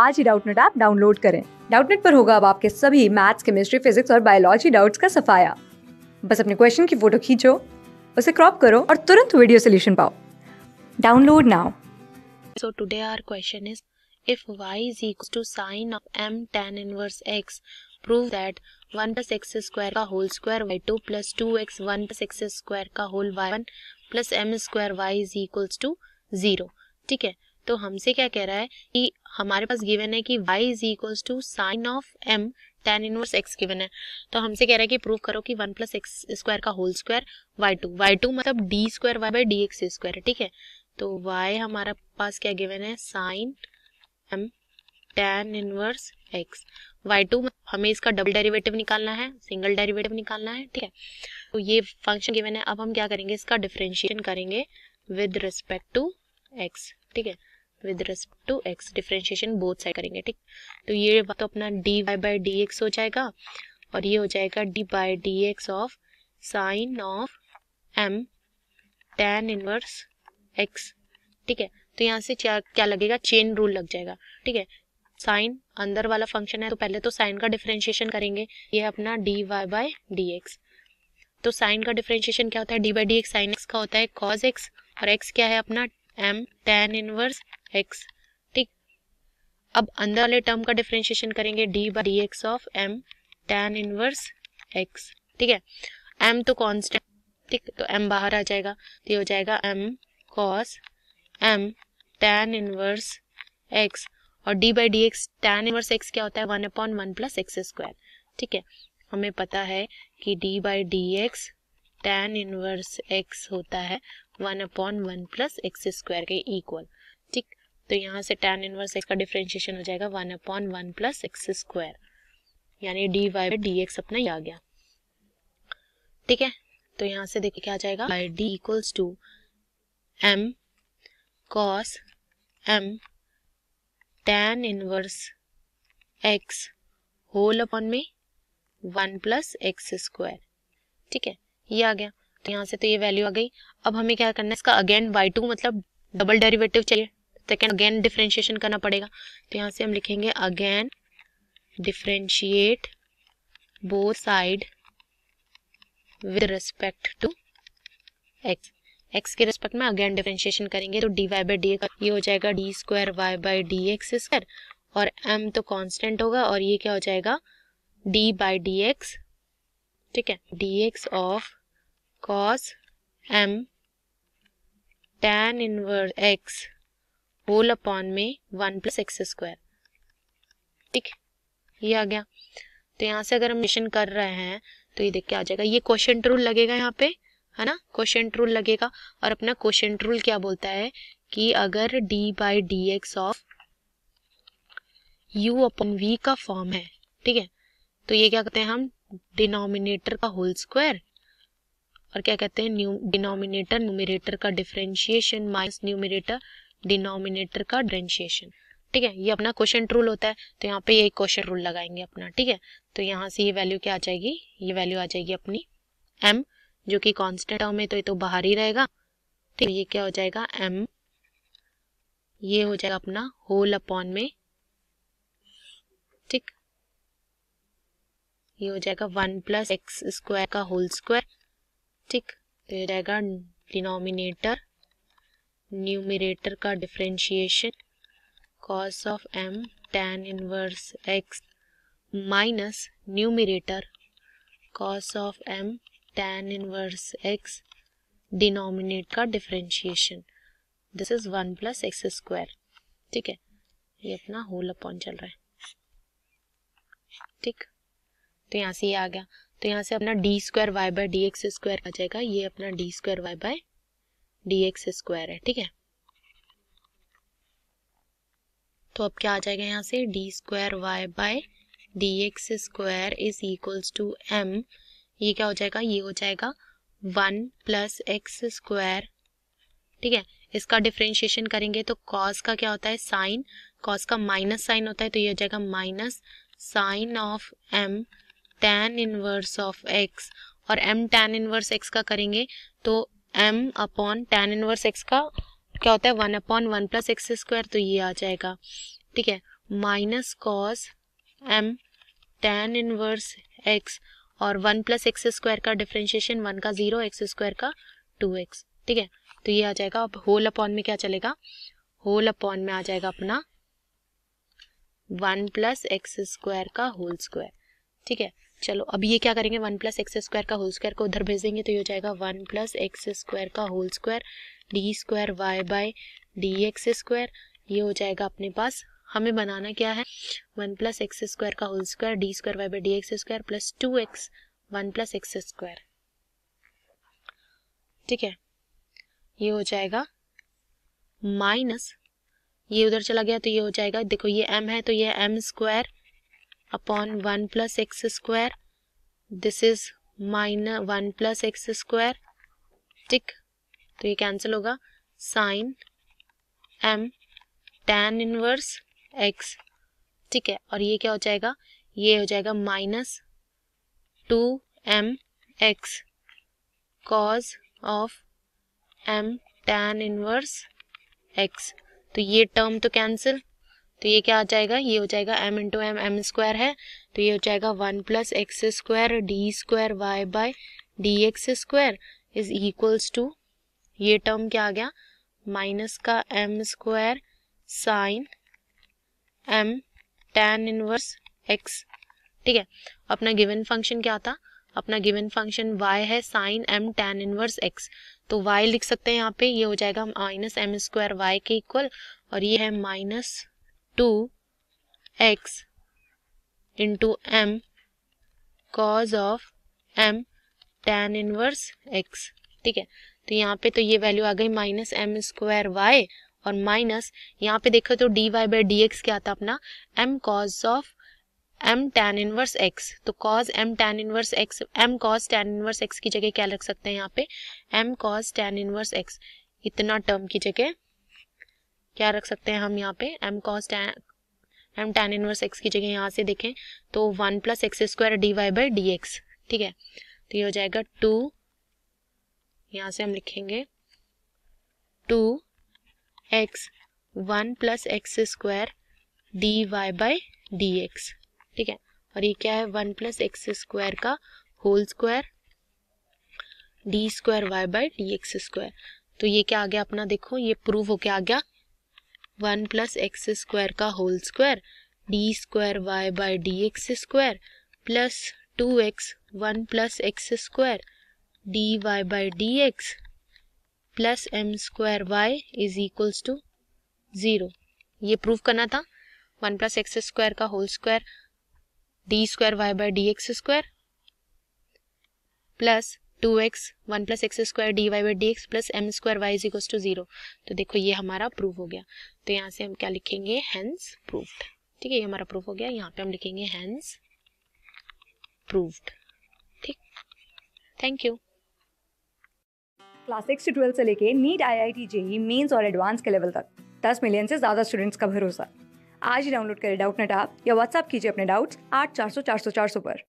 आज ही Doubtnut app download करें डाउटनेट पर होगा अब आपके सभी मैथ्स केमिस्ट्री फिजिक्स और बायोलॉजी डाउट्स का सफाया बस अपने क्वेश्चन की फोटो खींचो उसे क्रॉप करो और तुरंत वीडियो सोल्यूशन पाओ download now so today our question is if y is equals to sin of m tan inverse x prove that 1 plus x square का whole square y2 plus 2x 1 plus x square का होल y1 plus m square y is equals to 0 ठीक है तो हमसे क्या कह रहा है कि हमारे पास गिवन है कि y is equal to sine of m tan inverse x given है तो हमसे कह रहा है कि प्रूव करो कि वन प्लस एक्स स्क्वायर का whole square y two y two मतलब d square y by d x square ठीक है तो y हमारा पास क्या गिवन है sine m tan inverse x y two मतलब हमें इसका डबल डेरिवेटिव निकालना है सिंगल डेरिवेटिव निकालना है ठीक है तो ये फंक्शन गिवन है अब हम क्या करेंगे इसका डिफ्रेंशिएशन करेंगे विद रिस्पेक्ट टू एक्स ठीक है with respect to x differentiation both side करेंगे ठीक तो ये तो अपना d y by d x हो जाएगा और ये हो जाएगा d by d x of sine of m tan inverse x ठीक है तो यहाँ से क्या लगेगा चेन रूल लग जाएगा ठीक है साइन अंदर वाला फंक्शन है तो पहले तो साइन का डिफ्रेंशिएशन करेंगे ये अपना d y by d x तो साइन का डिफ्रेंशिएशन क्या होता है d by d x sine x का होता है कॉज एक्स और एक्स क्या है अपना एम टेन इनवर्स एक्स ठीक अब अंदर वाले टर्म का डिफ्रेंशिएशन करेंगे d by d x of m tan inverse x ठीक है एम तो कॉन्स्टेंट ठीक तो एम बाहर आ जाएगा तो हो जाएगा m cos m tan inverse x और d by d x tan inverse x क्या होता है one upon one plus x square ठीक है हमें पता है कि d by d x tan inverse x होता है one upon one plus x square के इक्वल ठीक तो यहाँ से tan इनवर्स x का डिफ्रेंशिएशन हो जाएगा one upon one plus x square यानी डी वाई डी एक्स अपना ही आ गया ठीक है तो यहाँ से देखिए क्या आ जाएगा by d equals to m cos m tan inverse x whole upon में वन प्लस एक्स स्क्वायर ठीक है ये आ गया तो यहाँ से तो ये वैल्यू आ गई अब हमें क्या करना है इसका अगेन वाई टू मतलब डबल डेरिवेटिव चाहिए सेकेंड अगेन डिफ्रेंशिएशन करना पड़ेगा तो यहाँ से हम लिखेंगे again differentiate both side with respect to x x के रिस्पेक्ट में अगेन डिफ्रेंशिएशन करेंगे तो d y by d x ये हो जाएगा d square y by d x square और एम तो कांस्टेंट होगा और ये क्या हो जाएगा डी बाई डी एक्स ठीक है d x of cos m tan inverse x whole upon में वन प्लस एक्स स्क्वायर ठीक ये आ गया तो यहाँ से अगर हम मिशन कर रहे हैं तो ये देख के आ जाएगा ये क्वेश्चन रूल लगेगा यहाँ पे है ना क्वेश्चन रूल लगेगा और अपना क्वेश्चन रूल क्या बोलता है कि अगर d by d x of u upon v का फॉर्म है ठीक है तो ये क्या कहते हैं हम डिनोमिनेटर का होल स्क्वायर और क्या कहते हैं न्यू डिनोमिनेटर न्यूमिनेटर का डिफ्रेंशिएशन माइनस न्यूमिनेटर डिनोमिनेटर का डिफ्रेंशिएशन ठीक है ये अपना क्वेश्चन रूल होता है तो यहाँ पे ये क्वेश्चन रूल लगाएंगे अपना ठीक है तो यहाँ से ये वैल्यू क्या आ जाएगी ये वैल्यू आ जाएगी अपनी एम जो कि कॉन्स्टेंट टर्म है तो ये तो बाहर ही रहेगा ठीक है ये क्या हो जाएगा एम ये हो जाएगा अपना होल अपॉन में ठीक ये हो जाएगा वन प्लस एक्स स्क्वायर का होल स्क्वायर ठीक तो ये जाएगा डिनोमिनेटर न्यूमिरेटर का differentiation cos of m tan inverse x minus numerator cos of m tan inverse x denominate का differentiation this is one plus x square ठीक है ये अपना होल अपॉन चल रहा है ठीक तो यहाँ से ये आ गया तो यहाँ से अपना d square y by d x square आ जाएगा ये अपना d square y by d x square है ठीक है तो अब क्या आ जाएगा यहाँ से d square y by d x square is equals to m ये क्या हो जाएगा ये हो जाएगा वन प्लस एक्स स्क्वायर ठीक है इसका डिफ्रेंशिएशन करेंगे तो कॉस का क्या होता है साइन कॉस का माइनस साइन होता है तो ये हो जाएगा minus sine of m tan inverse of x और एम टैन इनवर्स एक्स का करेंगे तो m upon tan inverse x का क्या होता है one upon one plus x square तो ये आ जाएगा ठीक है minus cos m tan inverse x और वन प्लस एक्स स्क्वायर का डिफ्रेंशिएशन वन का जीरो एक्स स्क्वायर का टू एक्स ठीक है तो ये आ जाएगा अब होल अपॉन में क्या चलेगा होल अपॉन में आ जाएगा अपना वन प्लस एक्स स्क्वायर का होल स्क्वायर ठीक है चलो अब ये क्या करेंगे वन प्लस एक्स स्क्वायर का होल स्क्वायर को उधर भेज देंगे तो ये हो जाएगा वन प्लस एक्स स्क्वायर का whole square d square y by d x square ये हो जाएगा अपने पास हमें बनाना क्या है वन प्लस एक्स स्क्वायर का whole square d square y by d x square plus two x one plus x square ठीक है ये हो जाएगा माइनस ये उधर चला गया तो ये हो जाएगा देखो ये एम है तो ये m square upon one plus x square this is mine one plus x square ठीक तो ये कैंसिल होगा sine m tan inverse x ठीक है और ये क्या हो जाएगा ये हो जाएगा minus two m x cos of m tan inverse x तो ये टर्म तो कैंसिल तो ये क्या आ जाएगा ये हो जाएगा m into m m square है तो ये हो जाएगा one plus x square d square y by d x square is equals to ये टर्म क्या आ गया माइनस का m square sine m tan inverse x ठीक है अपना गिवन फंक्शन क्या था अपना गिवन फंक्शन y है sine m tan inverse x तो y लिख सकते हैं यहाँ पे ये हो जाएगा माइनस एम स्क्वायर वाई के इक्वल और ये है minus two x into m cos of m tan inverse x ठीक है तो यहाँ पे तो ये वैल्यू आ गई माइनस एम स्क्वायर वाई और माइनस यहाँ पे देखो तो d y by d x क्या था अपना m cos of m tan inverse x तो cos m tan inverse x m cos tan inverse x की जगह क्या रख सकते हैं यहाँ पे m cos tan inverse x इतना टर्म की जगह क्या रख सकते हैं हम यहाँ पे m cos tan m tan inverse x की जगह यहाँ से देखें तो one plus x square d y by d x ठीक है तो ये हो जाएगा टू यहाँ से हम लिखेंगे two x one plus x square d y by d x ठीक है और ये क्या है वन प्लस एक्स स्क्वायर का whole square d square y by d x square तो ये क्या आ गया अपना देखो ये प्रूव होके आ गया वन प्लस एक्स स्क्वायर का whole square d square y by d x square plus two x one plus x square d y by d x plus m square y is equals to zero ये prove करना था one plus x square का whole square d square y by d x square plus two x one plus x square d y by d x plus m square y is इजिक्व to zero तो देखो ये हमारा proof हो गया तो यहाँ से हम क्या लिखेंगे हैंस प्रूफ्ड ठीक है ये हमारा प्रूफ हो गया यहाँ पे हम लिखेंगे हैंस प्रूफ्ड ठीक thank you class six to twelfth से लेके NEET I I T JEE mains और एडवांस के लेवल तक दस मिलियन से ज़्यादा स्टूडेंट्स का भरोसा आज ही डाउनलोड करें डाउट नेट आप या व्हाट्सअप कीजिए अपने डाउट्स आठ चार सौ चार सौ चार सौ पर